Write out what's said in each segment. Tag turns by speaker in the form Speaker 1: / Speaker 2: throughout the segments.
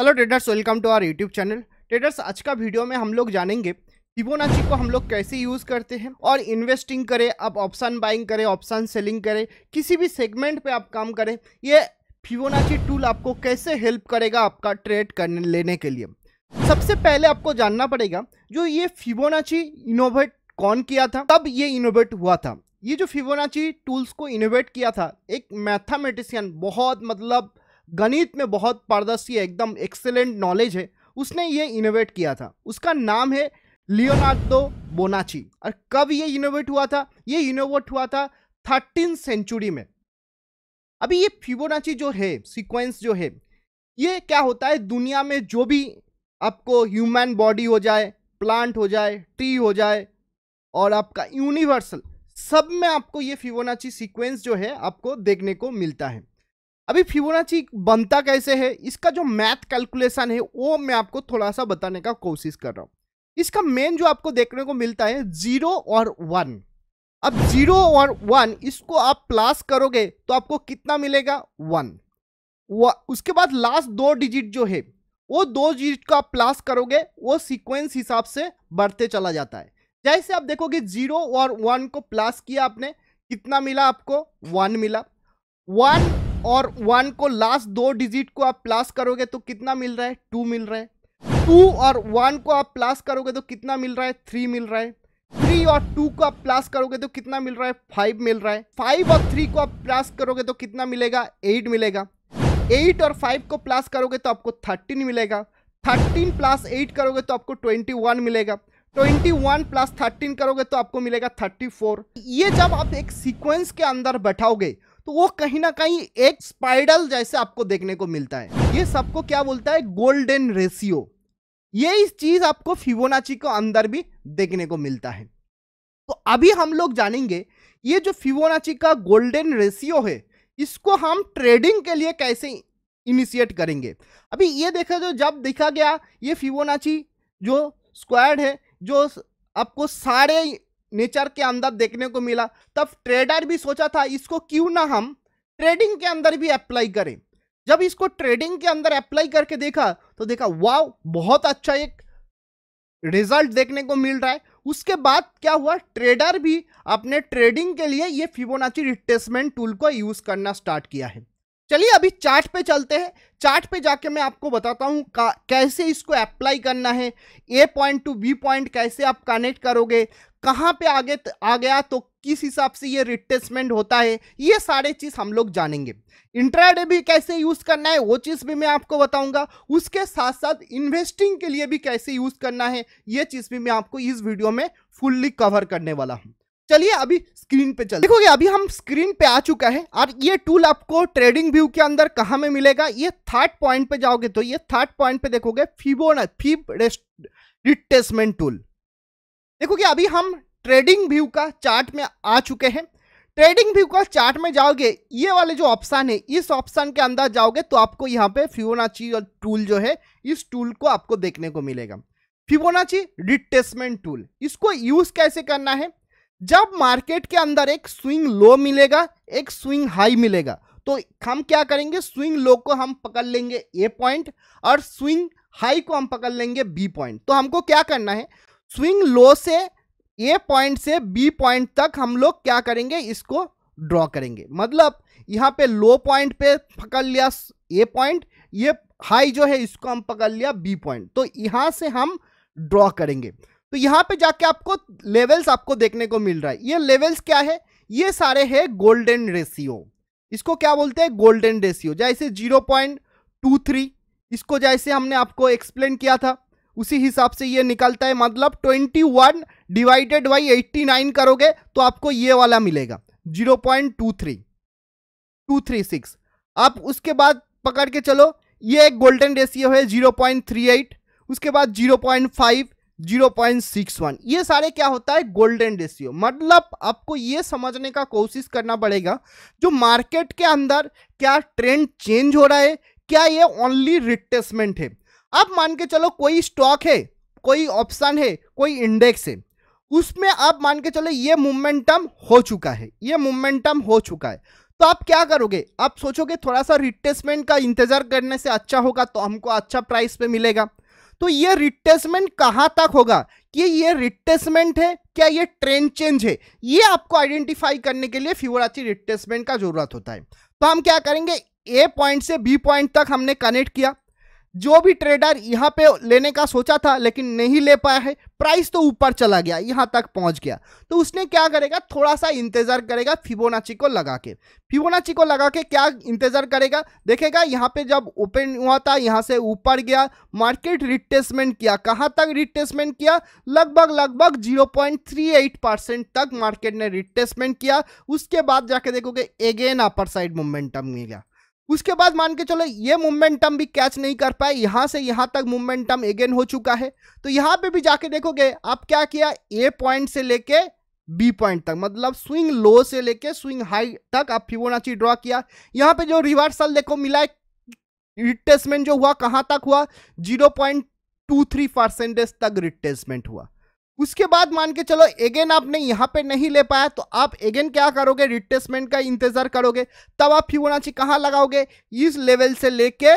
Speaker 1: hello traders welcome to our YouTube channel traders आज का video में हम लोग जानेंगे फिबोनाची को हम लोग कैसे यूज़ करते हैं और इन्वेस्टिंग करें आप ऑप्शन बाइंग करें ऑप्शन सेलिंग करें किसी भी सेगमेंट पे आप काम करें ये फिबोनाची टूल आपको कैसे हेल्प करेगा आपका ट्रेड करने लेने के लिए सबसे पहले आपको जानना पड़ेगा जो ये फिबोनाची इनोवेट कौन किया था तब ये इनोवेट हुआ था ये जो फिबोनाची टूल्स को इनोवेट किया था एक मैथामेटिशियन बहुत मतलब गणित में बहुत पारदर्शी एकदम एक्सेलेंट नॉलेज है उसने ये इनोवेट किया था उसका नाम है लियोनार्डो बोनाची और कब ये इनोवेट हुआ था ये इनोवेट हुआ था थर्टीन सेंचुरी में अभी ये फिबोनाची जो है सीक्वेंस जो है ये क्या होता है दुनिया में जो भी आपको ह्यूमन बॉडी हो जाए प्लांट हो जाए ट्री हो जाए और आपका यूनिवर्सल सब में आपको ये फिबोनाची सीक्वेंस जो है आपको देखने को मिलता है अभी फिबोनाची बनता कैसे है इसका जो मैथ कैलकुलेशन है वो मैं आपको थोड़ा सा बताने का कोशिश कर रहा हूँ इसका मेन जो आपको देखने को मिलता है जीरो और वन अब जीरो और वन इसको आप प्लस करोगे तो आपको कितना मिलेगा वन उसके बाद लास्ट दो डिजिट जो है वो दो डिजिट को आप प्लस करोगे वो सीक्वेंस हिसाब से बढ़ते चला जाता है जैसे आप देखोगे जीरो और वन को प्लस किया आपने कितना मिला आपको वन मिला वन और वन को लास्ट दो डिजिट को आप प्लस करोगे तो कितना मिल रहा है टू मिल रहा है टू और वन को आप प्लस करोगे तो कितना मिल रहा है थ्री मिल रहा है थ्री और टू को आप प्लस करोगे तो कितना मिल रहा है फाइव मिल रहा है फाइव और थ्री को आप प्लस करोगे तो कितना मिलेगा एट मिलेगा एट और फाइव को प्लस करोगे तो आपको थर्टीन मिलेगा थर्टीन प्लस एट करोगे तो आपको ट्वेंटी वन मिलेगा ट्वेंटी वन प्लस थर्टीन करोगे तो आपको मिलेगा थर्टी फोर ये जब आप एक सीक्वेंस के अंदर बैठाओगे तो वो कहीं ना कहीं एक स्पाइडल जैसे आपको देखने को मिलता है ये सबको क्या बोलता है गोल्डन रेशियो ये इस चीज आपको फिवोनाची के अंदर भी देखने को मिलता है तो अभी हम लोग जानेंगे ये जो फिवोनाची का गोल्डन रेशियो है इसको हम ट्रेडिंग के लिए कैसे इनिशिएट करेंगे अभी ये देखा जो जब देखा गया ये फिवोनाची जो स्क्वाड है जो आपको साढ़े नेचर के अंदर देखने को मिला तब ट्रेडर भी सोचा था इसको क्यों ना हम ट्रेडिंग के अंदर भी अप्लाई करें जब इसको ट्रेडिंग के अंदर अप्लाई करके देखा तो देखा वाव बहुत अच्छा एक रिजल्ट देखने को मिल रहा है उसके बाद क्या हुआ ट्रेडर भी अपने ट्रेडिंग के लिए ये फिबोनाची रिटेसमेंट टूल को यूज़ करना स्टार्ट किया है चलिए अभी चार्ट पे चलते हैं चार्ट पे जाके मैं आपको बताता हूँ कैसे इसको अप्लाई करना है A point to B point कैसे आप कनेक्ट करोगे कहाँ पे आगे आ गया तो किस हिसाब से ये रिटेसमेंट होता है ये सारे चीज़ हम लोग जानेंगे इंट्राडे भी कैसे यूज़ करना है वो चीज़ भी मैं आपको बताऊंगा उसके साथ साथ इन्वेस्टिंग के लिए भी कैसे यूज़ करना है ये चीज़ भी मैं आपको इस वीडियो में फुल्ली कवर करने वाला हूँ चलिए अभी स्क्रीन पे चल देखोगे अभी हम स्क्रीन पे आ चुका है और ये टूल आपको ट्रेडिंग व्यू के अंदर कहाँ में मिलेगा ये थर्ड पॉइंट पे जाओगे तो ये थर्ड पॉइंट पे देखोगे फीबोना फीब रिटेसमेंट टूल देखो कि अभी हम ट्रेडिंग व्यू का चार्ट में आ चुके हैं ट्रेडिंग व्यू का चार्ट में जाओगे ये वाले जो ऑप्शन है इस ऑप्शन के अंदर जाओगे तो आपको यहाँ पे फिवोनाची और टूल जो है इस टूल को आपको देखने को मिलेगा फिवोनाची रिटेसमेंट टूल इसको यूज कैसे करना है जब मार्केट के अंदर एक स्विंग लो मिलेगा एक स्विंग हाई मिलेगा तो हम क्या करेंगे स्विंग लो को हम पकड़ लेंगे ए पॉइंट और स्विंग हाई को हम पकड़ लेंगे बी पॉइंट तो हमको क्या करना है स्विंग लो से ए पॉइंट से बी पॉइंट तक हम लोग क्या करेंगे इसको ड्रॉ करेंगे मतलब यहाँ पे लो पॉइंट पे पकड़ लिया ए पॉइंट ये हाई जो है इसको हम पकड़ लिया बी पॉइंट तो यहाँ से हम ड्रॉ करेंगे तो यहाँ पे जाके आपको लेवल्स आपको देखने को मिल रहा है ये लेवल्स क्या है ये सारे है गोल्डन रेशियो इसको क्या बोलते हैं गोल्डन रेशियो जैसे जीरो पॉइंट टू थ्री इसको जैसे हमने आपको एक्सप्लेन किया था उसी हिसाब से ये निकलता है मतलब 21 डिवाइडेड बाई 89 करोगे तो आपको ये वाला मिलेगा 0.23 236 आप उसके बाद पकड़ के चलो ये एक गोल्डन रेशियो है 0.38 उसके बाद 0.5 0.61 ये सारे क्या होता है गोल्डन रेशियो मतलब आपको ये समझने का कोशिश करना पड़ेगा जो मार्केट के अंदर क्या ट्रेंड चेंज हो रहा है क्या ये ओनली रिटेसमेंट है आप मान के चलो कोई स्टॉक है कोई ऑप्शन है कोई इंडेक्स है उसमें आप मान के चलो ये मोमेंटम हो चुका है ये मोमेंटम हो चुका है तो आप क्या करोगे आप सोचोगे थोड़ा सा रिटेसमेंट का इंतजार करने से अच्छा होगा तो हमको अच्छा प्राइस पे मिलेगा तो ये रिटेसमेंट कहाँ तक होगा कि ये रिटेसमेंट है क्या ये ट्रेंड चेंज है ये आपको आइडेंटिफाई करने के लिए फ्यूराची रिटेसमेंट का जरूरत होता है तो हम क्या करेंगे ए पॉइंट से बी पॉइंट तक हमने कनेक्ट किया जो भी ट्रेडर यहाँ पे लेने का सोचा था लेकिन नहीं ले पाया है प्राइस तो ऊपर चला गया यहाँ तक पहुँच गया तो उसने क्या करेगा थोड़ा सा इंतज़ार करेगा फिबोनाची को लगा के फिबोनाची को लगा के क्या इंतज़ार करेगा देखेगा यहाँ पे जब ओपन हुआ था यहाँ से ऊपर गया मार्केट रिटेसमेंट किया कहाँ तक रिटेसमेंट किया लगभग लगभग जीरो परसेंट तक मार्केट ने रिटेसमेंट किया उसके बाद जाके देखोगे अगेन अपर साइड मोमेंटम मिल गया उसके बाद मान के चलो ये मोमेंटम भी कैच नहीं कर पाए यहाँ से यहाँ तक मोमेंटम अगेन हो चुका है तो यहाँ पे भी जाके देखोगे आप क्या किया ए पॉइंट से लेके बी पॉइंट तक मतलब स्विंग लो से लेके स्विंग हाई तक आप फिबोनाची ड्रॉ किया यहाँ पे जो रिवर्सल देखो मिला रिटेसमेंट जो हुआ कहाँ तक हुआ zero point two three percentage तक रिटेसमेंट हुआ उसके बाद मान के चलो अगेन आपने यहाँ पे नहीं ले पाया तो आप अगेन क्या करोगे रिप्लेसमेंट का इंतजार करोगे तब आप फिबोनाची कहाँ लगाओगे इस लेवल से लेके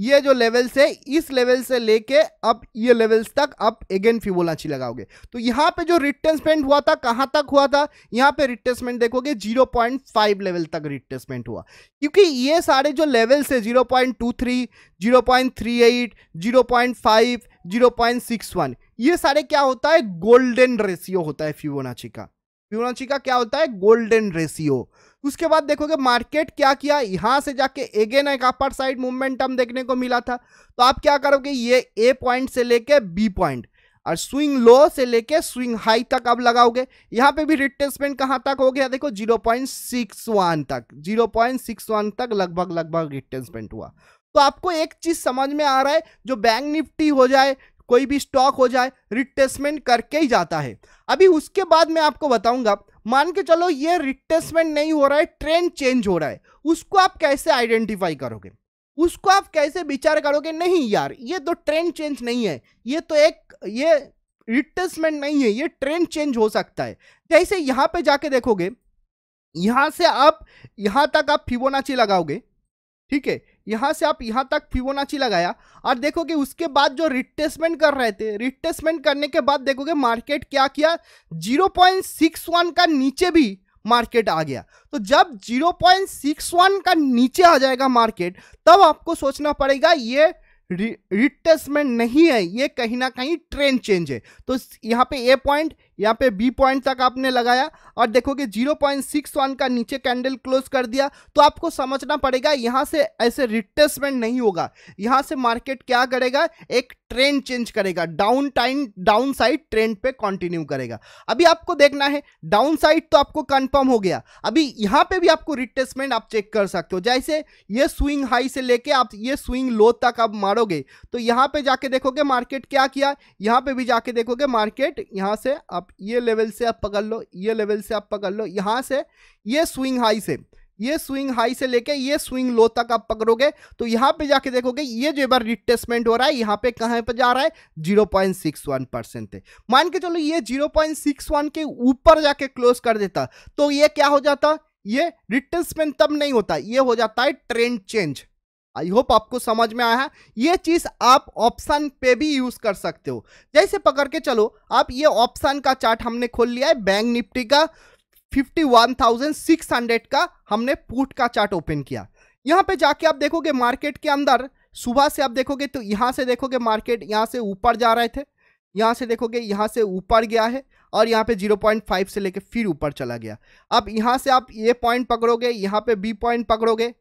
Speaker 1: ये जो लेवल्स है इस लेवल से लेके अब ये लेवल्स तक आप अगेन फिबोनाची लगाओगे तो यहाँ पे जो रिटेसमेंट हुआ था कहाँ तक हुआ था यहाँ पे रिटेसमेंट देखोगे 0.5 लेवल तक रिटेसमेंट हुआ क्योंकि ये सारे जो लेवल्स है 0.23, 0.38, 0.5 0.61 ये सारे क्या होता है गोल्डन रेशियो होता है फिबोनाची का फिबोनाची का क्या होता है गोल्डन रेशियो उसके बाद देखोगे मार्केट क्या किया यहां से जाके अगेन एक अपर साइड मूवमेंटम देखने को मिला था तो आप क्या करोगे ये ए पॉइंट से लेके बी पॉइंट और स्विंग लो से लेके स्विंग हाई तक अब लगाओगे यहाँ पे भी रिट्रेसमेंट कहाँ तक हो गया देखो 0.61 तक 0.61 तक लगभग लगभग रिट्रेसमेंट हुआ तो आपको एक चीज समझ में आ रहा है जो बैंक निफ्टी हो जाए कोई भी स्टॉक हो जाए रिटेसमेंट करके ही जाता है अभी उसके बाद मैं आपको बताऊंगा मान के चलो ये रिटेसमेंट नहीं हो रहा है ट्रेंड चेंज हो रहा है उसको आप कैसे आइडेंटिफाई करोगे उसको आप कैसे विचार करोगे नहीं यार ये तो ट्रेंड चेंज नहीं है ये तो एक ये रिटेसमेंट नहीं है ये ट्रेंड चेंज हो सकता है जैसे यहां पर जाके देखोगे यहां से आप यहां तक आप फिबोनाची लगाओगे ठीक है यहाँ से आप यहाँ तक फिबोनाची लगाया और देखोगे उसके बाद जो रिट्रेसमेंट कर रहे थे रिट्रेसमेंट करने के बाद देखोगे मार्केट क्या किया 0.61 का नीचे भी मार्केट आ गया तो जब 0.61 का नीचे आ जाएगा मार्केट तब आपको सोचना पड़ेगा ये रिट्रेसमेंट नहीं है ये कहीं ना कहीं ट्रेंड चेंज है तो यहाँ पे ए पॉइंट यहाँ पे बी पॉइंट तक आपने लगाया और देखोगे 0.61 का नीचे कैंडल क्लोज कर दिया तो आपको समझना पड़ेगा यहाँ से ऐसे रिटेसमेंट नहीं होगा यहाँ से मार्केट क्या करेगा एक ट्रेंड चेंज करेगा down time down side trend पे कंटिन्यू करेगा अभी आपको देखना है डाउन साइड तो आपको कंफर्म हो गया अभी यहाँ पे भी आपको रिटेसमेंट आप चेक कर सकते हो जैसे ये स्विंग हाई से लेके आप ये स्विंग लो तक आप मारोगे तो यहाँ पे जाके देखोगे मार्केट क्या किया यहाँ पे भी जाके देखोगे मार्केट यहाँ से आप आप ये लेवल से आप पकड़ लो ये लेवल से आप पकड़ लो यहाँ से ये स्विंग हाई से ये स्विंग हाई से लेके ये स्विंग लो तक आप पकड़ोगे तो यहाँ पे जाके देखोगे ये जो बार रिटेस्टमेंट हो रहा है यहाँ पे कहाँ पे जा रहा है 0.61 परसेंट है मान के चलो ये 0.61 के ऊपर जाके क्लोज कर देता तो ये क्या हो जाता ये रिटेस्टमेंट तब नहीं होता ये हो जाता है ट्रेंड चेंज आई होप आपको समझ में आया ये चीज आप ऑप्शन पे भी यूज कर सकते हो जैसे पकड़ के चलो आप ये ऑप्शन का चार्ट हमने खोल लिया है बैंक निफ्टी का 51,600 का हमने पुट का चार्ट ओपन किया यहाँ पे जाके आप देखोगे मार्केट के अंदर सुबह से आप देखोगे तो यहाँ से देखोगे मार्केट यहाँ से ऊपर जा रहे थे यहाँ से देखोगे यहाँ से ऊपर गया है और यहाँ पे 0.5 से लेके फिर ऊपर चला गया अब यहाँ से आप ये पॉइंट पकड़ोगे यहाँ पे बी पॉइंट पकड़ोगे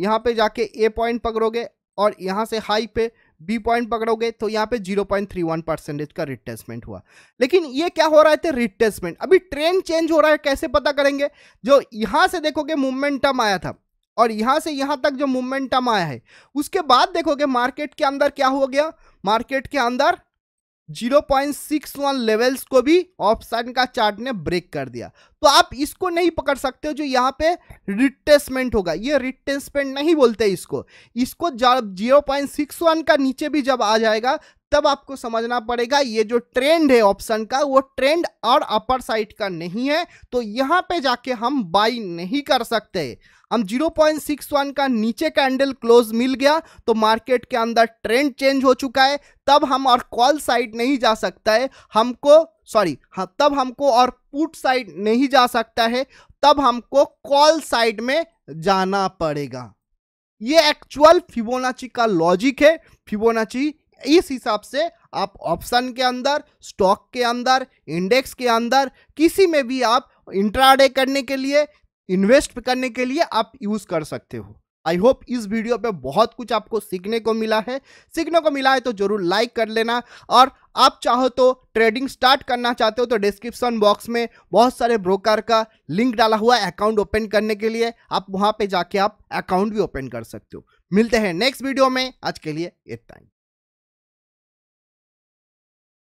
Speaker 1: यहाँ पे जाके ए पॉइंट पकड़ोगे और यहाँ से हाई पे बी पॉइंट पकड़ोगे तो यहाँ पे 0.31 परसेंटेज का रिटेसमेंट हुआ लेकिन ये क्या हो रहा है रिटेसमेंट अभी ट्रेंड चेंज हो रहा है कैसे पता करेंगे जो यहाँ से देखोगे मोमेंटम आया था और यहाँ से यहाँ तक जो मोमेंटम आया है उसके बाद देखोगे मार्केट के अंदर क्या हो गया मार्केट के अंदर 0.61 लेवल्स को भी ऑप्शन का चार्ट ने ब्रेक कर दिया तो आप इसको नहीं पकड़ सकते हो जो यहाँ पे रिटेसमेंट होगा ये रिटेसमेंट नहीं बोलते इसको इसको जब जीरो का नीचे भी जब आ जाएगा तब आपको समझना पड़ेगा ये जो ट्रेंड है ऑप्शन का वो ट्रेंड और अपर साइड का नहीं है तो यहाँ पे जाके हम बाई नहीं कर सकते हम 0.61 का नीचे कैंडल क्लोज मिल गया तो मार्केट के अंदर ट्रेंड चेंज हो चुका है तब हम और कॉल साइड नहीं जा सकता है हमको सॉरी हाँ तब हमको और पुट साइड नहीं जा सकता है तब हमको कॉल साइड में जाना पड़ेगा ये एक्चुअल फिबोनाची का लॉजिक है फिबोनाची इस हिसाब से आप ऑप्शन के अंदर स्टॉक के अंदर इंडेक्स के अंदर किसी में भी आप इंट्राडे करने के लिए इन्वेस्ट करने के लिए आप यूज कर सकते हो आई होप इस वीडियो पे बहुत कुछ आपको सीखने को मिला है सीखने को मिला है तो जरूर लाइक कर लेना और आप चाहो तो ट्रेडिंग स्टार्ट करना चाहते हो तो डिस्क्रिप्शन बॉक्स में बहुत सारे ब्रोकर का लिंक डाला हुआ है अकाउंट ओपन करने के लिए आप वहां पे जाके आप अकाउंट भी ओपन कर सकते हो मिलते हैं नेक्स्ट वीडियो में आज के लिए इतना ही